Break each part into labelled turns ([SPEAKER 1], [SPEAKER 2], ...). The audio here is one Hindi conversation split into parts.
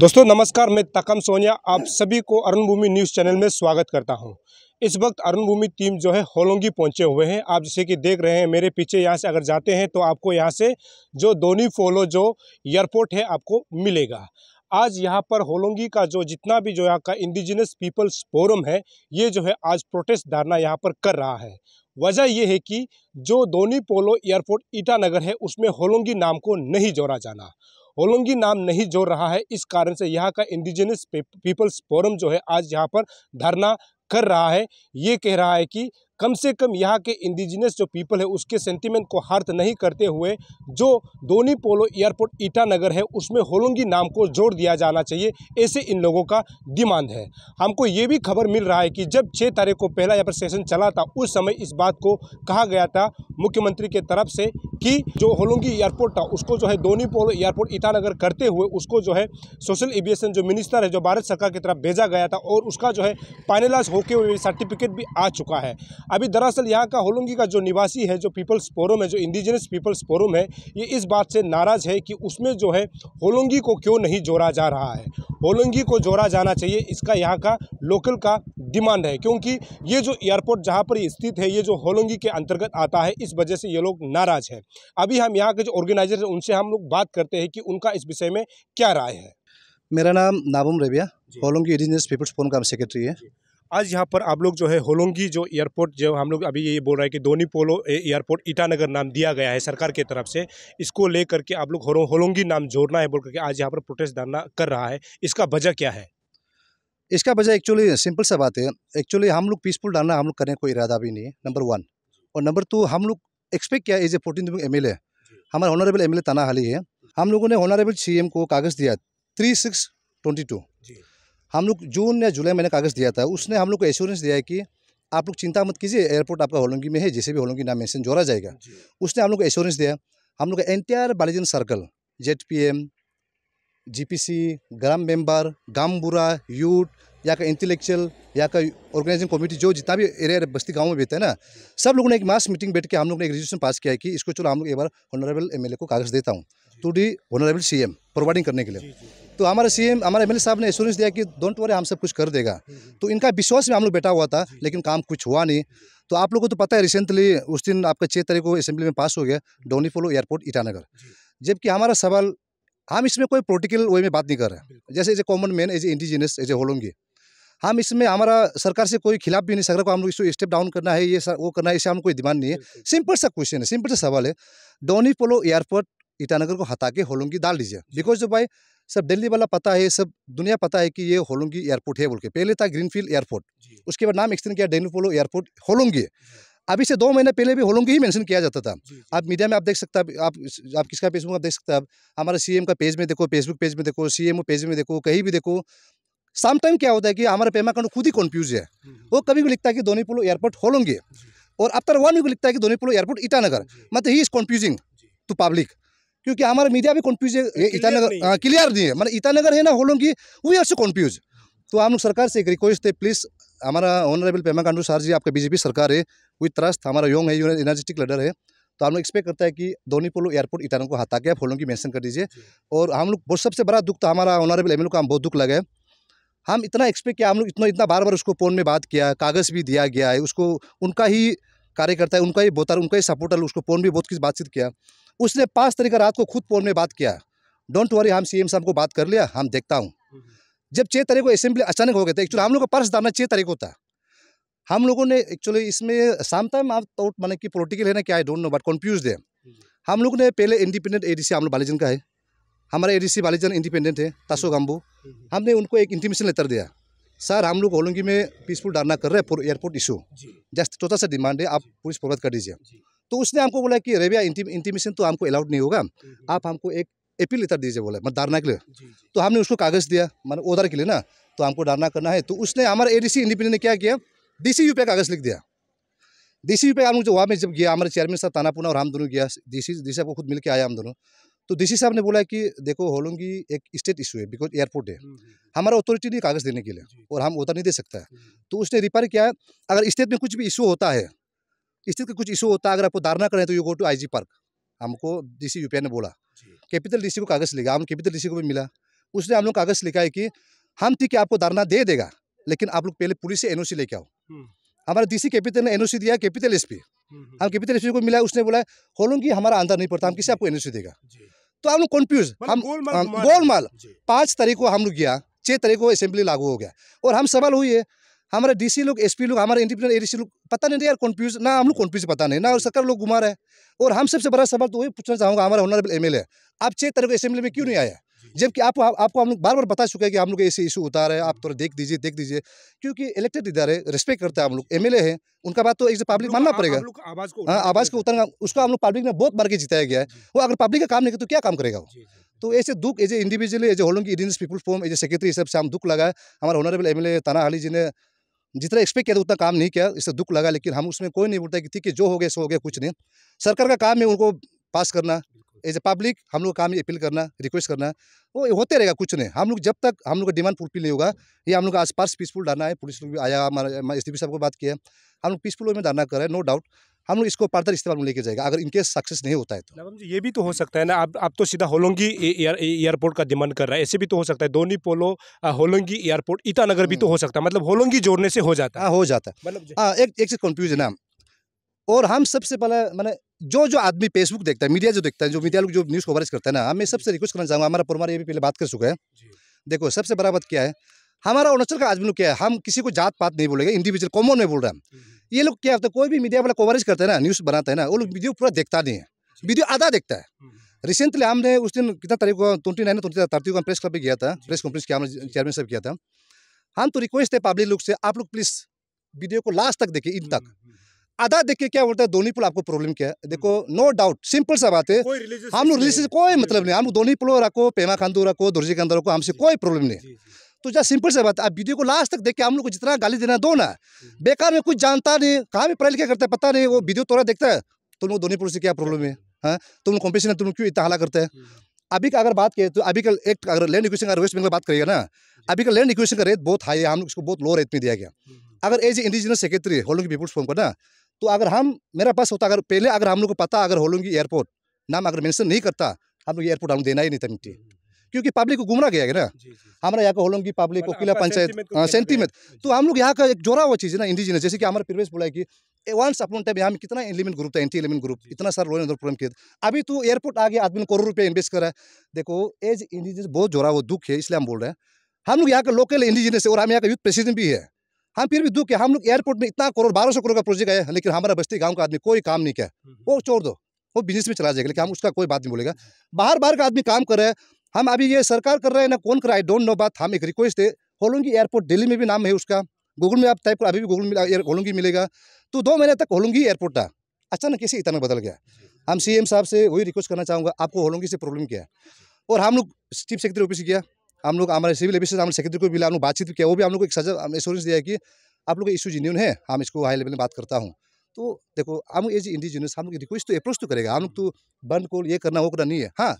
[SPEAKER 1] दोस्तों नमस्कार मैं तकम सोनिया आप सभी को अरुण भूमि न्यूज़ चैनल में स्वागत करता हूं। इस वक्त अरुण भूमि टीम जो है होलोंगी पहुंचे हुए हैं आप जैसे कि देख रहे हैं मेरे पीछे यहां से अगर जाते हैं तो आपको यहां से जो दोनी फोलो जो एयरपोर्ट है आपको मिलेगा आज यहाँ पर होलोंगी का जो जितना भी जो यहाँ का इंडिजिनस पीपल्स फोरम है ये जो है आज प्रोटेस्ट धारणा यहाँ पर कर रहा है वजह यह है कि जो दोनी पोलो एयरपोर्ट ईटानगर है उसमें होलोंगी नाम को नहीं जोड़ा जाना होलोंगी नाम नहीं जोड़ रहा है इस कारण से यहाँ का इंडिजिनस पीपल्स फोरम जो है आज यहाँ पर धरना कर रहा है ये कह रहा है कि कम से कम यहाँ के इंडिजिनियस जो पीपल है उसके सेंटिमेंट को हार्थ नहीं करते हुए जो दोनी पोलो एयरपोर्ट ईटानगर है उसमें होलोंगी नाम को जोड़ दिया जाना चाहिए ऐसे इन लोगों का डिमांड है हमको ये भी खबर मिल रहा है कि जब छः तारीख को पहला यहाँ पर सेशन चला था उस समय इस बात को कहा गया था मुख्यमंत्री के तरफ से कि जो होलोंगी एयरपोर्ट था उसको जो है दोनी पोलो एयरपोर्ट ईटानगर करते हुए उसको जो है सोशल एविएशन जो मिनिस्टर है जो भारत सरकार की तरफ भेजा गया था और उसका जो है फाइनलाइज होके हुए सर्टिफिकेट भी आ चुका है अभी दरअसल यहाँ का होलोंगी का जो निवासी है जो पीपल्स फोरम है जो इंडिजिनस पीपल्स फोरम है ये इस बात से नाराज़ है कि उसमें जो है होलोंगी को क्यों नहीं जोड़ा जा रहा है होलोंगी को जोड़ा जाना चाहिए इसका यहाँ का लोकल का डिमांड है क्योंकि ये जो एयरपोर्ट जहाँ पर स्थित है ये जो होलोंगी के अंतर्गत आता है इस वजह से ये लोग नाराज़ हैं अभी हम यहाँ के जो ऑर्गेनाइजर हैं उनसे हम लोग बात करते हैं कि उनका इस विषय में क्या राय है
[SPEAKER 2] मेरा नाम Nabum Rebia Hollongi indigenous peoples forum का सेक्रेटरी है
[SPEAKER 1] आज यहाँ पर आप लोग जो है होलोंगी जो एयरपोर्ट जो हम लोग अभी ये बोल रहे हैं कि दोनी पोलो एयरपोर्ट ईटानगर नाम दिया गया है सरकार की तरफ से इसको लेकर के आप लोग होलोंगी नाम जोड़ना है बोल करके आज यहाँ पर प्रोटेस्ट धरना कर रहा है इसका वजह क्या है
[SPEAKER 2] इसका वजह एक्चुअली सिंपल सा बात है एक्चुअली हम लोग पीसफुल डालना हम लोग करने कोई इरादा भी नहीं है नंबर वन और नंबर टू हम लोग एक्सपेक्ट किया as a fourteen M L हमारा ऑनरेबल एम एल ताना है हम लोगों ने ऑनरेबल सी को कागज़ दिया थ्री सिक्स ट्वेंटी टू हम लोग जून या जुलाई महीने कागज़ दिया था उसने हम लोग को एश्योरेंस दिया है कि आप लोग चिंता मत कीजिए एयरपोर्ट आपका होलोंगी में है जैसे भी होलोंगी नाम मैंसन जोड़ा जाएगा उसने हम लोग को एश्योरेंस दिया हम लोग entire Balijan circle Z P M G P C ग्राम मेम्बर गामबुरा यूथ या का इंटेलेक्चुअल या का ऑर्गेनाइजिंग कमेटी जो जितना भी एरिया बस्ती गांव में बैठे है ना सब लोगों ने एक मास मीटिंग बैठ के हम लोग ने एक रिजोल्यूशन पास किया है कि इसको चलो हम लोग एक बार ऑनरेबल एम को कागज़ देता हूँ to the honourable C M providing करने के लिए तो हमारे सीएम हमारे एमएलए साहब ने एश्योरेंस दिया कि डोंट वरी हम सब कुछ कर देगा तो इनका विश्वास में हम लोग बैठा हुआ था लेकिन काम कुछ हुआ नहीं तो आप लोगों को तो पता है रिसेंटली उस दिन आपका छः तारीख को असेंबली में पास हो गया डोनीपोलो एयरपोर्ट ईटानगर जबकि हमारा सवाल हम इसमें कोई पोलिटिकल वे में बात नहीं कर रहे हैं जैसे as a common man as a indigenous as a Hollongi हम इसमें हमारा सरकार से कोई खिलाफ भी नहीं सरकार को हम लोग इसको स्टेप डाउन करना है ये वो करना है इससे हम कोई डिमांड नहीं है सिंपल सा क्वेश्चन है सिंपल सा सवाल है डोनी पोलो एयरपोर्ट ईटानगर को हटा के होलोंगी डाल दीजिए बिकॉज जो भाई सब दिल्ली वाला पता है सब दुनिया पता है कि ये होलोंगी एयरपोर्ट है बोल के पहले था ग्रीनफील्ड एयरपोर्ट उसके बाद नाम एक्सटेंड किया डेली पोलो एयरपोर्ट होलोंगी अभी से दो महीने पहले भी होलोंगी ही मेंशन किया जाता था आप मीडिया में आप देख सकते हैं आप आप किसका फेसबुक आप देख सकते हैं हमारे सीएम का पेज में देखो फेसबुक पेज में देखो सीएमओ पेज में देखो कहीं भी देखो सम टाइम क्या होता है कि हमारा पेमा पेमाकंड खुद ही कन्फ्यूज है हम्म, हम्म। वो कभी भी लिखता है कि धोनी पोलो एयरपोर्ट होलोंगी और आफ्टर वन भी लिखता है कि दोनी पोलो एयरपोर्ट ईटानगर मतलब he is confusing to public क्योंकि हमारा मीडिया भी कन्फ्यूज है ईटानगर क्लियर नहीं है मतलब ईटानगर है ना होलों की वी आर सो कन्फ्यूज तो हम लोग सरकार से एक रिक्वेस्ट है प्लीज़ हमारा ऑनरेबल पेमा कांडू सर जी आपका बीजेपी सरकार है विथ त्रस्त हमारा यंग है एनर्जेटिक लीडर है तो हम लोग एक्सपेक्ट करता है कि दोनों पोलो एयरपोर्ट ईटानगर को हटा के आप होलों की मेंशन कर दीजिए और हम लोग बहुत सबसे बड़ा दुख तो हमारा ऑनरेबल एम एल का हम बहुत दुख लगा हम इतना एक्सपेक्ट किया हम लोग इतना इतना बार बार उसको फ़ोन में बात किया कागज़ भी दिया गया है उसको उनका ही कार्यकर्ता है उनका ही बोतर उनका ही सपोर्टर उसको फ़ोन भी बहुत कुछ बातचीत किया उसने पाँच तारीख रात को खुद फोन में बात किया डोंट वरी हम सी साहब को बात कर लिया हम देखता हूँ हम्म। जब छः तारीख को असेंबली अचानक हो गए थे एक्चुअली हम लोग का पर्स डालना छः तारीख को था हम लोगों ने एक्चुअली इसमें शाम टाइम आप तो माने कि पोलिटिकल है ना क्या I don't know but confuse है हम्म। हम लोग ने पहले इंडिपेंडेंट एडीसी हम लोग बालीजन का है हमारा एडीसी बालीजन इंडिपेंडेंट है तासो गाम्बू हम्म। हमने उनको एक इंटीमेशन लेटर दिया सर हम लोग होलोंगी में पीसफुल डालना कर रहे हैं एयरपोर्ट इशू जस्ट छोटा सा डिमांड है आप पुलिस प्रोवाइड कर दीजिए तो उसने हमको बोला कि रेबिया इंटीमेशन तो हमको अलाउड नहीं होगा हम्म, हम्म। आप हमको एक अपील लेटर दीजिए बोला डरना के लिए तो हमने उसको कागज़ दिया मैंने ओदर के लिए ना तो हमको डारना करना है तो उसने हमारा ए डी इंडिपेंडेंट ने क्या किया डी सी यू पे कागज़ लिख दिया डी सी यू पे हम जो वहाँ में जब गया हमारे चेयरमैन साहब तानापुना और हम दोनों गया डी सी डी साहब को खुद मिल के आया हम दोनों तो डी सी साहब ने बोला कि देखो होलोंगी एक स्टेट इशू है बिकॉज एयरपोर्ट है हम्म, हमारा अथॉरिटी नहीं कागज़ देने के लिए और हम ओदर नहीं दे सकता है तो उसने रिपेयर किया अगर स्टेट में कुछ भी इशू होता है इस चीज़ का कुछ इशू होता है अगर आपको धारणा करें तो you go to I park हमको डी सी ने बोला कैपिटल डी को कागज़ लिखा हम कैपिटल डी को भी मिला उसने हम लोग कागज़ लिखा है कि हम थी कि आपको धारणा दे देगा लेकिन आप लोग पहले पुलिस से एन लेके आओ हम्म। हमारे डीसी कैपिटल ने एनओसी दिया कैपिटल एसपी हम्म, हम्म। हम कैपिटल एसपी को मिला उसने बोला खोलों की हमारा अंदर नहीं पड़ता हम किसे आपको एनओसी देगा तो हम लोग कन्फ्यूज मतलब हम गोलमाल पाँच तारीख को हम लोग गया छः तारीख को असेंबली लागू हो गया और हम सवाल हुई है हमारे डीसी लोग एसपी लोग हमारे इंडिपेंडेंट एडीसी लोग पता नहीं यार कन्फ्यूज ना हम लोग कन्फ्यूज पता नहीं ना और सरकार लोग घुमा रहे हैं और हम सबसे बड़ा सवाल तो वही पूछना चाहूँगा हमारे ऑनरेबल एम आप छः तरह के असेंबली में क्यों नहीं आया जबकि आप, आप आपको हम लोग बार बार बता चुके हैं कि हम लोग ऐसे इशू उतार है आप थोड़ा देख दीजिए देख दीजिए क्योंकि इलेक्टेड इधर है रेस्पेक्ट करते हैं हम लोग एमएलए हैं उनका बात तो एक पब्लिक तो मानना पड़ेगा
[SPEAKER 1] आवाज को हाँ आवाज
[SPEAKER 2] को उतरना उसको हम लोग पब्लिक में बहुत बार के जिताया गया है वो अगर पब्लिक का काम नहीं तो क्या काम करेगा वो तो ऐसे दुख as a individually as a Hollong Indian people forum as a secretary हिसाब से हम दुख लगा है हमारे ऑनरेबल एम एल ताना हाली जी ने जितना एक्सपेक्ट किया था उतना काम नहीं किया इससे दुख लगा लेकिन हम उसमें कोई नहीं बोलता कि ठीक है जो हो गया सो हो गया कुछ नहीं सरकार का काम है उनको पास करना एज ए पब्लिक हम लोग काम अपील करना रिक्वेस्ट करना वो होते रहेगा कुछ नहीं हम लोग जब तक हम लोग का डिमांड फुलफिल नहीं होगा ये हम लोग आस पास पीसफुल डालना है पुलिस लोग भी आया हमारा एस डी साहब को बात किया हम लोग पीसफुल वे में डालना हैं नो डाउट हम लोग इसको पार्टर इस्तेमाल में लेके जाएगा अगर इनकेस सक्सेस नहीं होता है
[SPEAKER 1] तो जी ये भी तो हो सकता है ना आप आप तो सीधा होलोंगी एयरपोर्ट का डिमांड कर रहा है ऐसे भी तो हो सकता है दोनी पोलो होलोंगी एयरपोर्ट ईटानगर भी तो हो हम्म। सकता है मतलब होलोंगी जोड़ने से हो जाता है हाँ, हो जाता है मतलब
[SPEAKER 2] हाँ एक एक चीज कन्फ्यूज है और हम सबसे पहले मैंने जो जो आदमी फेसबुक देखता है मीडिया जो देखता है जो मीडिया लोग जो न्यूज़ कवरेज करता है ना मैं सबसे रिक्वेस्ट करना चाहूँगा हमारा पुरमार ये भी पहले बात कर चुका है देखो सबसे बड़ा बात क्या है हमारा अरुणाचल का आदमी लोग क्या है हम किसी को जात पात नहीं बोलेंगे इंडिविजुअल कॉमन में बोल रहे हम हम्म, हम्म। ये लोग क्या होता है कोई भी मीडिया वाला कवरेज करते हैं ना न्यूज़ बनाते हैं ना वो लोग वीडियो पूरा देखता नहीं है वीडियो आधा देखता है रिसेंटली हम्म, हमने उस दिन कितना तारीख को ट्वेंटी नाइन ट्वेंटी थर्टी को हम प्रेस क्लब भी गया था प्रेस कॉन्फ्रेंस किया चेयरमैन साहब किया था हम तो रिक्वेस्ट है पब्लिक लोग से आप लोग प्लीज़ वीडियो को लास्ट तक देखिए इन तक आधा देख के क्या बोलता है धोनी पुल आपको प्रॉब्लम क्या है देखो नो डाउट सिंपल सा बात है हम लोग रिलीज कोई मतलब नहीं हम धोनी पुल रखो पेमा खांडू रखो दुर्जी खांडू रखो हमसे कोई प्रॉब्लम नहीं तो तुझा सिंपल से बात है वीडियो को लास्ट तक देख के हम लोग को जितना गाली देना दो ना बेकार में कुछ जानता नहीं कहाँ भी पढ़ाई लिखा करता है पता नहीं वो वीडियो तोड़ा देखता है तुम लोग दोनों पुरुष से क्या प्रॉब्लम है हाँ तुम लोग कॉम्पिटिशन है तुम लोग क्यों इतना हला करते हैं अभी का अगर बात करें तो अभी का एक अगर लैंड इक्वेशन अगर वेस्ट बंगल बात करिएगा ना अभी का लैंड इक्वेशन का रेट बहुत हाई है हम लोग इसको बहुत लो रेट में दिया गया अगर as indigenous secretary Hollongi peoples forum का ना तो अगर हम मेरा पास होता अगर पहले अगर हम लोग को पता अगर होलोंगी एयरपोर्ट नाम अगर मैंसन नहीं करता हम लोग एयरपोर्ट हम देना ही नहीं था मिट्टी क्योंकि पब्लिक को गुमराह गया है ना हमारे यहाँ को होलंगी पब्लिक को किला पंचायत सेंटीमेंट हाँ, तो हम लोग यहाँ का एक जोड़ा हुआ चीज़ है ना इंडिजिनस जैसे कि हमारे प्रवेश बोला कि वंस अपॉन टाइम यहाँ कितना एलिमेंट ग्रुप था एंटी एलिमेंट ग्रुप इतना सारा लोन प्रॉब्लम किया अभी तो एयरपोर्ट आ गया आदमी करोड़ रुपया इन्वेस्ट करा है देखो एज इंडिजिनस बहुत जोड़ा हुआ दुख है इसलिए हम बोल रहे हैं हम लोग यहाँ के लोकल इंडिजिनस है और हम यहाँ का यूथ प्रेसिडेंट भी है हम फिर भी दुख है हम लोग एयरपोर्ट में इतना करोड़ बारह सौ करोड़ का प्रोजेक्ट आया लेकिन हमारा बस्ती गांव का आदमी कोई काम नहीं किया हम्म, हम्म। वो छोड़ दो वो बिजनेस में चला जाएगा लेकिन हम उसका कोई बात नहीं बोलेगा बाहर बाहर का आदमी काम कर रहा है हम अभी ये सरकार कर रहे हैं ना कौन कर रहा है डोंट नो बात हम एक रिक्वेस्ट है होलोंगी एयरपोर्ट दिल्ली में भी नाम है उसका गूगल में आप टाइप कर अभी भी गूगल होलोंगी मिलेगा तो दो महीने तक होलोंगी एयरपोर्ट था अचानक कैसे इतना बदल गया हम एम साहब से वही रिक्वेस्ट करना चाहूँगा आपको होलोंगी से प्रॉब्लम क्या और हम लोग चीफ सेक्रेटरी ऑफिस गया हम लोग हमारे सिविल ऑफिस हमारे सेक्रेटरी को मिला हम लोग बातचीत किया वो भी हम लोग को एक सजा एश्योरेंस दिया कि आप लोग इशू जीन्यून है हम इसको हाई लेवल में बात करता हूँ तो देखो हम एज इंडिजिनियस हम लोग रिक्वेस्ट तो अप्रोच तो करेगा हम लोग तो बंद को ये करना वो करना नहीं है हाँ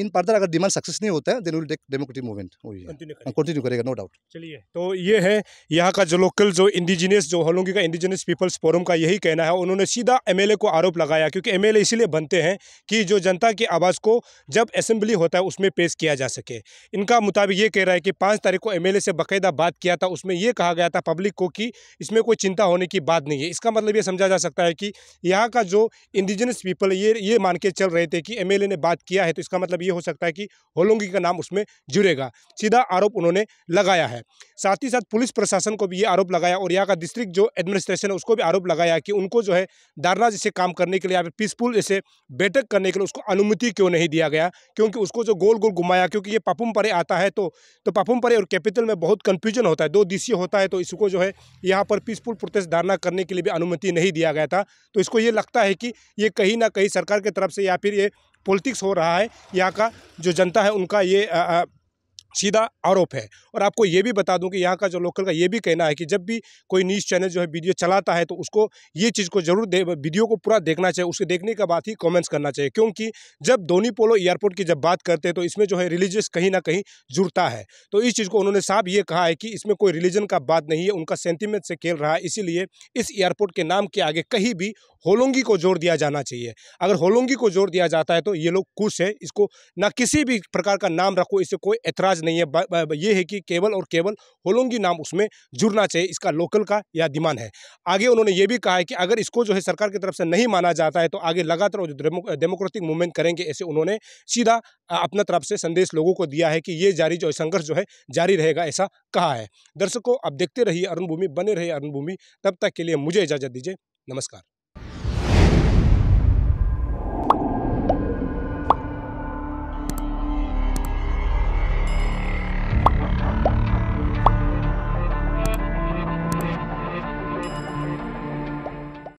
[SPEAKER 2] इन पर्दर अगर डिमांड सक्सेस नहीं होता है then will take democratic movement
[SPEAKER 1] continue करेगा नो डाउट चलिए तो ये है यहाँ का जो लोकल जो इंडिजिनियस जो होलोंगी का इंडिजिनियस पीपल्स फोरम का यही कहना है उन्होंने सीधा एमएलए को आरोप लगाया क्योंकि एमएलए इसीलिए बनते हैं कि जो जनता की आवाज़ को जब असेंबली होता है उसमें पेश किया जा सके इनका मुताबिक ये कह रहा है कि पाँच तारीख को एम से बाकायदा बात किया था उसमें यह कहा गया था पब्लिक को कि इसमें कोई चिंता होने की बात नहीं है इसका मतलब ये समझा जा सकता है कि यहाँ का जो इंडिजिनियस पीपल ये ये मान के चल रहे थे कि एम ने बात किया है तो इसका मतलब ये हो सकता है कि होलोंगी का नाम उसमें जुड़ेगा सीधा आरोप उन्होंने लगाया है साथ ही साथ पुलिस प्रशासन को भी ये आरोप लगाया और यहाँ का डिस्ट्रिक्ट जो एडमिनिस्ट्रेशन है उसको भी आरोप लगाया कि उनको जो है दारना जैसे काम करने के लिए या फिर पीसफुल जैसे बैठक करने के लिए उसको अनुमति क्यों नहीं दिया गया क्योंकि उसको जो गोल गोल घुमाया क्योंकि ये पापुम परे आता है तो तो पापुम परे और कैपिटल में बहुत कन्फ्यूजन होता है दो दिशी होता है तो इसको जो है यहाँ पर पीसफुल प्रोटेस्ट धारणा करने के लिए भी अनुमति नहीं दिया गया था तो इसको ये लगता है कि ये कहीं ना कहीं सरकार की तरफ से या फिर ये पॉलिटिक्स हो रहा है यहाँ का जो जनता है उनका ये आ, आ, सीधा आरोप है और आपको ये भी बता दूं कि यहाँ का जो लोकल का ये भी कहना है कि जब भी कोई न्यूज़ चैनल जो है वीडियो चलाता है तो उसको ये चीज़ को जरूर दे वीडियो को पूरा देखना चाहिए उसके देखने के बाद ही कमेंट्स करना चाहिए क्योंकि जब धोनी पोलो एयरपोर्ट की जब बात करते हैं तो इसमें जो है रिलीजियस कहीं ना कहीं जुड़ता है तो इस चीज़ को उन्होंने साफ ये कहा है कि इसमें कोई रिलीजन का बात नहीं है उनका सेंटिमेंट से खेल रहा है इसीलिए इस एयरपोर्ट के नाम के आगे कहीं भी होलोंगी को जोड़ दिया जाना चाहिए अगर होलोंगी को जोड़ दिया जाता है तो ये लोग खुश है इसको ना किसी भी प्रकार का नाम रखो इससे कोई एतराज़ नहीं है बा, बा, बा, ये है कि केवल और केवल होलोंगी नाम उसमें जुड़ना चाहिए इसका लोकल का या डिमांड है आगे उन्होंने ये भी कहा है कि अगर इसको जो है सरकार की तरफ से नहीं माना जाता है तो आगे लगातार जो डेमोक्रेटिक मूवमेंट करेंगे ऐसे उन्होंने सीधा अपना तरफ से संदेश लोगों को दिया है कि ये जारी जो संघर्ष जो है जारी रहेगा ऐसा कहा है दर्शकों अब देखते रहिए अरुण भूमि बने रहिए अरुण भूमि तब तक के लिए मुझे इजाज़त दीजिए नमस्कार